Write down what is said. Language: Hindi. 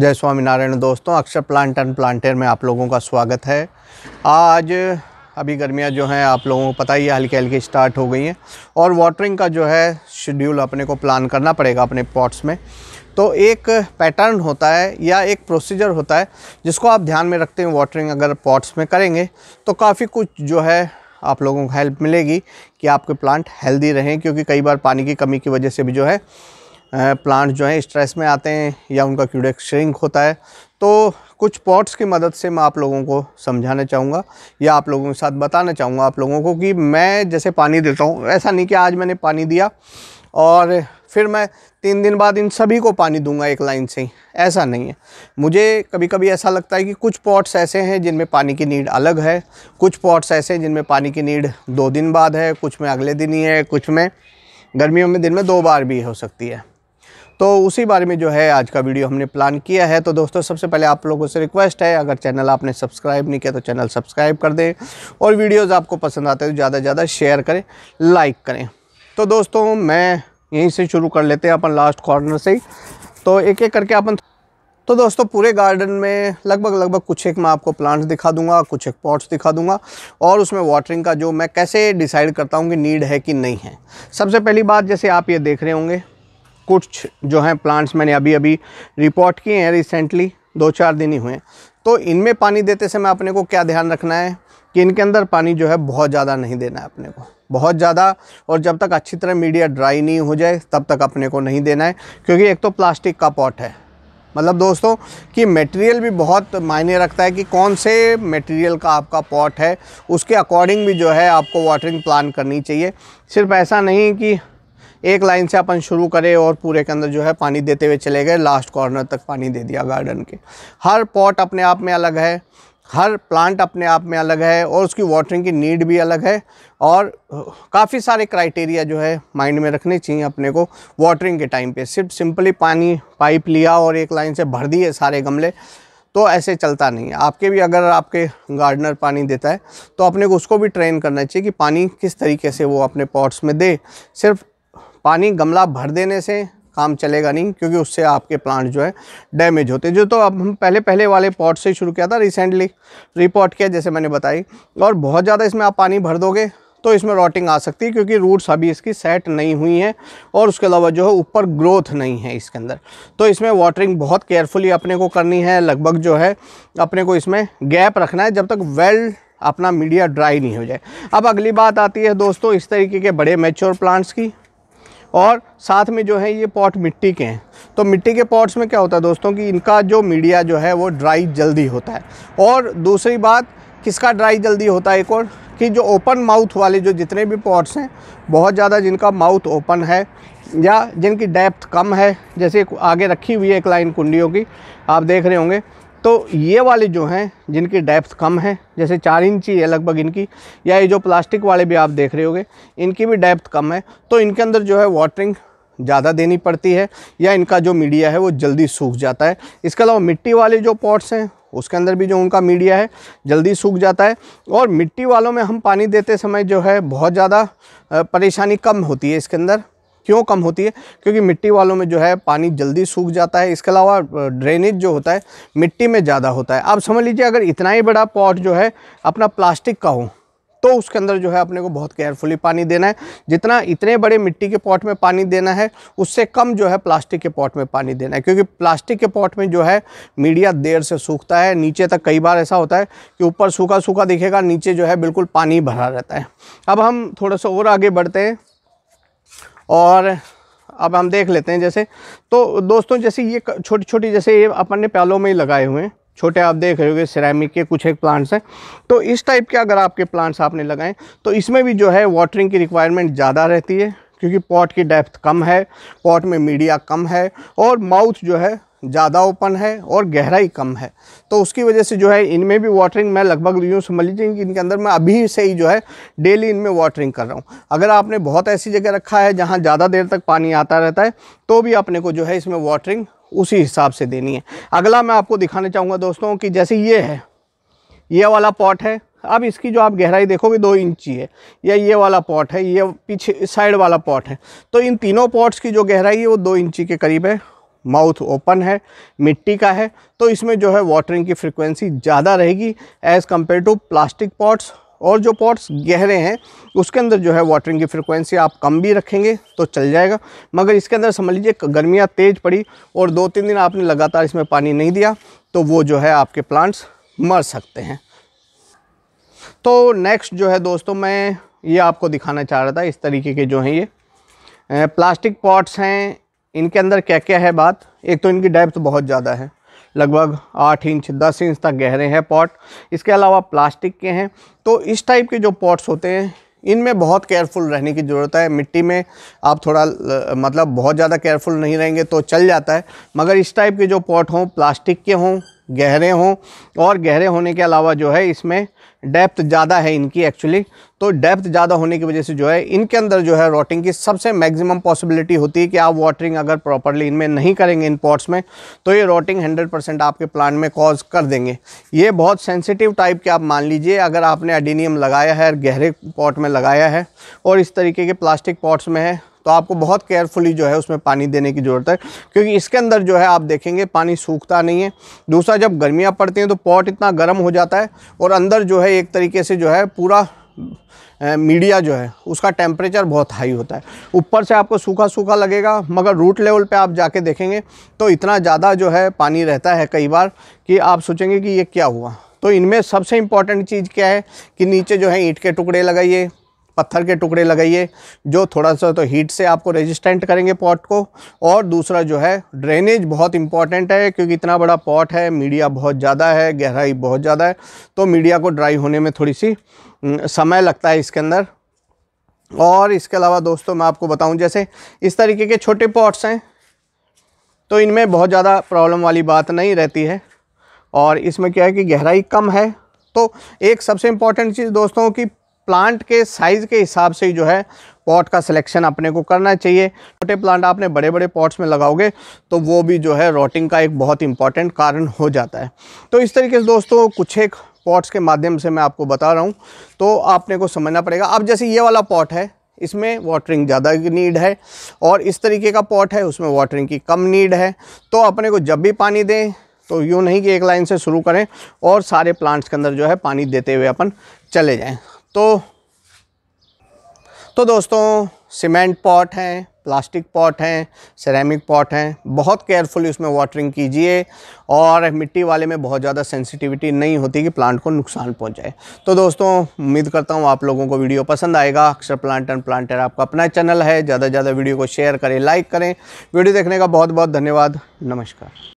जय स्वामी नारायण दोस्तों अक्षर प्लांट एंड प्लांटेर में आप लोगों का स्वागत है आज अभी गर्मियां जो हैं आप लोगों को पता ही है हल्की हल्की स्टार्ट हो गई हैं और वाटरिंग का जो है शेड्यूल अपने को प्लान करना पड़ेगा अपने पॉट्स में तो एक पैटर्न होता है या एक प्रोसीजर होता है जिसको आप ध्यान में रखते हैं वाटरिंग अगर पॉट्स में करेंगे तो काफ़ी कुछ जो है आप लोगों को हेल्प मिलेगी कि आपके प्लांट हेल्दी रहें क्योंकि कई बार पानी की कमी की वजह से भी जो है प्लांट जो हैं स्ट्रेस में आते हैं या उनका क्यूडेक्स श्रिंक होता है तो कुछ पॉट्स की मदद से मैं आप लोगों को समझाना चाहूँगा या आप लोगों के साथ बताना चाहूँगा आप लोगों को कि मैं जैसे पानी देता हूँ ऐसा नहीं कि आज मैंने पानी दिया और फिर मैं तीन दिन बाद इन सभी को पानी दूंगा एक लाइन से ही ऐसा नहीं है मुझे कभी कभी ऐसा लगता है कि कुछ पॉट्स ऐसे हैं जिनमें पानी की नीड अलग है कुछ पॉट्स ऐसे हैं जिनमें पानी की नीड दो दिन बाद है कुछ में अगले दिन ही है कुछ में गर्मियों में दिन में दो बार भी हो सकती है तो उसी बारे में जो है आज का वीडियो हमने प्लान किया है तो दोस्तों सबसे पहले आप लोगों से रिक्वेस्ट है अगर चैनल आपने सब्सक्राइब नहीं किया तो चैनल सब्सक्राइब कर दें और वीडियोज़ आपको पसंद आते हैं तो ज़्यादा से ज़्यादा शेयर करें लाइक करें तो दोस्तों मैं यहीं से शुरू कर लेते हैं अपन लास्ट कॉर्नर से ही तो एक एक करके अपन तो दोस्तों पूरे गार्डन में लगभग लगभग कुछ एक मैं आपको प्लांट्स दिखा दूंगा कुछ एक पॉट्स दिखा दूंगा और उसमें वाटरिंग का जो मैं कैसे डिसाइड करता हूँ कि नीड है कि नहीं है सबसे पहली बात जैसे आप ये देख रहे होंगे कुछ जो हैं प्लांट्स मैंने अभी अभी रिपोर्ट किए हैं रिसेंटली दो चार दिन ही हुए तो इनमें पानी देते समय अपने को क्या ध्यान रखना है कि इनके अंदर पानी जो है बहुत ज़्यादा नहीं देना है अपने को बहुत ज़्यादा और जब तक अच्छी तरह मीडिया ड्राई नहीं हो जाए तब तक अपने को नहीं देना है क्योंकि एक तो प्लास्टिक का पॉट है मतलब दोस्तों कि मटेरियल भी बहुत मायने रखता है कि कौन से मटेरियल का आपका पॉट है उसके अकॉर्डिंग भी जो है आपको वाटरिंग प्लान करनी चाहिए सिर्फ ऐसा नहीं कि एक लाइन से अपन शुरू करें और पूरे के अंदर जो है पानी देते हुए चले गए लास्ट कॉर्नर तक पानी दे दिया गार्डन के हर पॉट अपने आप में अलग है हर प्लांट अपने आप में अलग है और उसकी वाटरिंग की नीड भी अलग है और काफ़ी सारे क्राइटेरिया जो है माइंड में रखने चाहिए अपने को वाटरिंग के टाइम पे सिर्फ सिंपली पानी पाइप लिया और एक लाइन से भर दिए सारे गमले तो ऐसे चलता नहीं है आपके भी अगर आपके गार्डनर पानी देता है तो अपने को उसको भी ट्रेन करना चाहिए कि पानी किस तरीके से वो अपने पॉट्स में दे सिर्फ पानी गमला भर देने से काम चलेगा नहीं क्योंकि उससे आपके प्लांट जो है डैमेज होते जो तो अब हम पहले पहले वाले पॉट से शुरू किया था रिसेंटली रिपोर्ट किया जैसे मैंने बताई और बहुत ज़्यादा इसमें आप पानी भर दोगे तो इसमें रॉटिंग आ सकती है क्योंकि रूट्स अभी इसकी सेट नहीं हुई हैं और उसके अलावा जो है ऊपर ग्रोथ नहीं है इसके अंदर तो इसमें वाटरिंग बहुत केयरफुली अपने को करनी है लगभग जो है अपने को इसमें गैप रखना है जब तक वेल अपना मीडिया ड्राई नहीं हो जाए अब अगली बात आती है दोस्तों इस तरीके के बड़े मेच्योर प्लांट्स की और साथ में जो है ये पॉट मिट्टी के हैं तो मिट्टी के पॉट्स में क्या होता है दोस्तों कि इनका जो मीडिया जो है वो ड्राई जल्दी होता है और दूसरी बात किसका ड्राई जल्दी होता है एक और कि जो ओपन माउथ वाले जो जितने भी पॉट्स हैं बहुत ज़्यादा जिनका माउथ ओपन है या जिनकी डेप्थ कम है जैसे आगे रखी हुई है एक लाइन कुंडियों की आप देख रहे होंगे तो ये वाले जो हैं जिनकी डेप्थ कम है जैसे चार इंच ही है लगभग इनकी या ये जो प्लास्टिक वाले भी आप देख रहे होगे इनकी भी डेप्थ कम है तो इनके अंदर जो है वाटरिंग ज़्यादा देनी पड़ती है या इनका जो मीडिया है वो जल्दी सूख जाता है इसके अलावा मिट्टी वाले जो पॉट्स हैं उसके अंदर भी जो उनका मीडिया है जल्दी सूख जाता है और मिट्टी वालों में हम पानी देते समय जो है बहुत ज़्यादा परेशानी कम होती है इसके अंदर क्यों कम होती है क्योंकि मिट्टी वालों में जो है पानी जल्दी सूख जाता है इसके अलावा ड्रेनेज जो होता है मिट्टी में ज़्यादा होता है आप समझ लीजिए अगर इतना ही बड़ा पॉट जो है अपना प्लास्टिक का हो तो उसके अंदर जो है अपने को बहुत केयरफुली पानी देना है जितना इतने बड़े मिट्टी के पॉट में पानी देना है उससे कम जो है प्लास्टिक के पॉट में पानी देना है क्योंकि प्लास्टिक के पॉट में जो है मीडिया देर से सूखता है नीचे तक कई बार ऐसा होता है कि ऊपर सूखा सूखा दिखेगा नीचे जो है बिल्कुल पानी भरा रहता है अब हम थोड़ा सा और आगे बढ़ते हैं और अब हम देख लेते हैं जैसे तो दोस्तों जैसे ये छोटी छोटी जैसे ये अपन ने प्यालों में ही लगाए हुए हैं छोटे आप देख रहे होगे सिरेमिक के कुछ एक प्लांट्स हैं तो इस टाइप के अगर आपके प्लांट्स आपने लगाएं तो इसमें भी जो है वाटरिंग की रिक्वायरमेंट ज़्यादा रहती है क्योंकि पॉट की डेप्थ कम है पॉट में मीडिया कम है और माउथ जो है ज़्यादा ओपन है और गहराई कम है तो उसकी वजह से जो है इनमें भी वाटरिंग मैं लगभग यूँ समझ लीजिए कि इनके अंदर मैं अभी से ही जो है डेली इनमें वाटरिंग कर रहा हूँ अगर आपने बहुत ऐसी जगह रखा है जहाँ ज़्यादा देर तक पानी आता रहता है तो भी अपने को जो है इसमें वाटरिंग उसी हिसाब से देनी है अगला मैं आपको दिखाना चाहूँगा दोस्तों कि जैसे ये है ये वाला पॉट है अब इसकी जो आप गहराई देखोगे दो इंची है या ये वाला पॉट है ये पीछे साइड वाला पॉट है तो इन तीनों पॉट्स की जो गहराई है वो दो इंची के करीब है माउथ ओपन है मिट्टी का है तो इसमें जो है वाटरिंग की फ्रिक्वेंसी ज़्यादा रहेगी as compare to plastic pots और जो पॉट्स गहरे हैं उसके अंदर जो है वाटरिंग की फ्रिक्वेंसी आप कम भी रखेंगे तो चल जाएगा मगर इसके अंदर समझ लीजिए गर्मियाँ तेज़ पड़ी और दो तीन दिन आपने लगातार इसमें पानी नहीं दिया तो वो जो है आपके प्लांट्स मर सकते हैं तो नेक्स्ट जो है दोस्तों मैं ये आपको दिखाना चाह रहा था इस तरीके के जो हैं ये प्लास्टिक पॉट्स हैं इनके अंदर क्या क्या है बात एक तो इनकी डेप्थ बहुत ज़्यादा है लगभग आठ इंच दस इंच तक गहरे हैं पॉट इसके अलावा प्लास्टिक के हैं तो इस टाइप के जो पॉट्स होते हैं इनमें बहुत केयरफुल रहने की ज़रूरत है मिट्टी में आप थोड़ा मतलब बहुत ज़्यादा केयरफुल नहीं रहेंगे तो चल जाता है मगर इस टाइप के जो पॉट हों प्लास्टिक के हों गहरे हों और गहरे होने के अलावा जो है इसमें डेप्थ ज़्यादा है इनकी एक्चुअली तो डेप्थ ज़्यादा होने की वजह से जो है इनके अंदर जो है रोटिंग की सबसे मैक्सिमम पॉसिबिलिटी होती है कि आप वाटरिंग अगर प्रॉपरली इनमें नहीं करेंगे इन पॉट्स में तो ये रोटिंग 100 परसेंट आपके प्लांट में कॉज कर देंगे ये बहुत सेंसिटिव टाइप के आप मान लीजिए अगर आपने एडीनियम लगाया है गहरे पॉट में लगाया है और इस तरीके के प्लास्टिक पॉट्स में है तो आपको बहुत केयरफुली जो है उसमें पानी देने की ज़रूरत है क्योंकि इसके अंदर जो है आप देखेंगे पानी सूखता नहीं है दूसरा जब गर्मियाँ पड़ती हैं तो पॉट इतना गर्म हो जाता है और अंदर जो है एक तरीके से जो है पूरा मीडिया जो है उसका टेम्परेचर बहुत हाई होता है ऊपर से आपको सूखा सूखा लगेगा मगर रूट लेवल पे आप जाके देखेंगे तो इतना ज़्यादा जो है पानी रहता है कई बार कि आप सोचेंगे कि ये क्या हुआ तो इनमें सबसे इम्पॉर्टेंट चीज़ क्या है कि नीचे जो है ईंट के टुकड़े लगाइए पत्थर के टुकड़े लगाइए जो थोड़ा सा तो हीट से आपको रेजिस्टेंट करेंगे पॉट को और दूसरा जो है ड्रेनेज बहुत इंपॉर्टेंट है क्योंकि इतना बड़ा पॉट है मीडिया बहुत ज़्यादा है गहराई बहुत ज़्यादा है तो मीडिया को ड्राई होने में थोड़ी सी समय लगता है इसके अंदर और इसके अलावा दोस्तों मैं आपको बताऊँ जैसे इस तरीके के छोटे पॉट्स हैं तो इनमें बहुत ज़्यादा प्रॉब्लम वाली बात नहीं रहती है और इसमें क्या है कि गहराई कम है तो एक सबसे इम्पॉर्टेंट चीज़ दोस्तों कि प्लांट के साइज़ के हिसाब से ही जो है पॉट का सिलेक्शन अपने को करना चाहिए छोटे प्लांट आपने बड़े बड़े पॉट्स में लगाओगे तो वो भी जो है रोटिंग का एक बहुत इंपॉर्टेंट कारण हो जाता है तो इस तरीके से दोस्तों कुछ एक पॉट्स के माध्यम से मैं आपको बता रहा हूँ तो आपने को समझना पड़ेगा अब जैसे ये वाला पॉट है इसमें वाटरिंग ज़्यादा नीड है और इस तरीके का पॉट है उसमें वाटरिंग की कम नीड है तो अपने को जब भी पानी दें तो यूँ नहीं कि एक लाइन से शुरू करें और सारे प्लांट्स के अंदर जो है पानी देते हुए अपन चले जाएँ तो तो दोस्तों सीमेंट पॉट हैं प्लास्टिक पॉट हैं सेरेमिक पॉट हैं बहुत केयरफुली उसमें वाटरिंग कीजिए और मिट्टी वाले में बहुत ज़्यादा सेंसिटिविटी नहीं होती कि प्लांट को नुकसान पहुंचाए तो दोस्तों उम्मीद करता हूँ आप लोगों को वीडियो पसंद आएगा अक्सर प्लांट एंड प्लांटर आपका अपना चैनल है ज़्यादा से ज़्यादा वीडियो को शेयर करें लाइक करें वीडियो देखने का बहुत बहुत धन्यवाद नमस्कार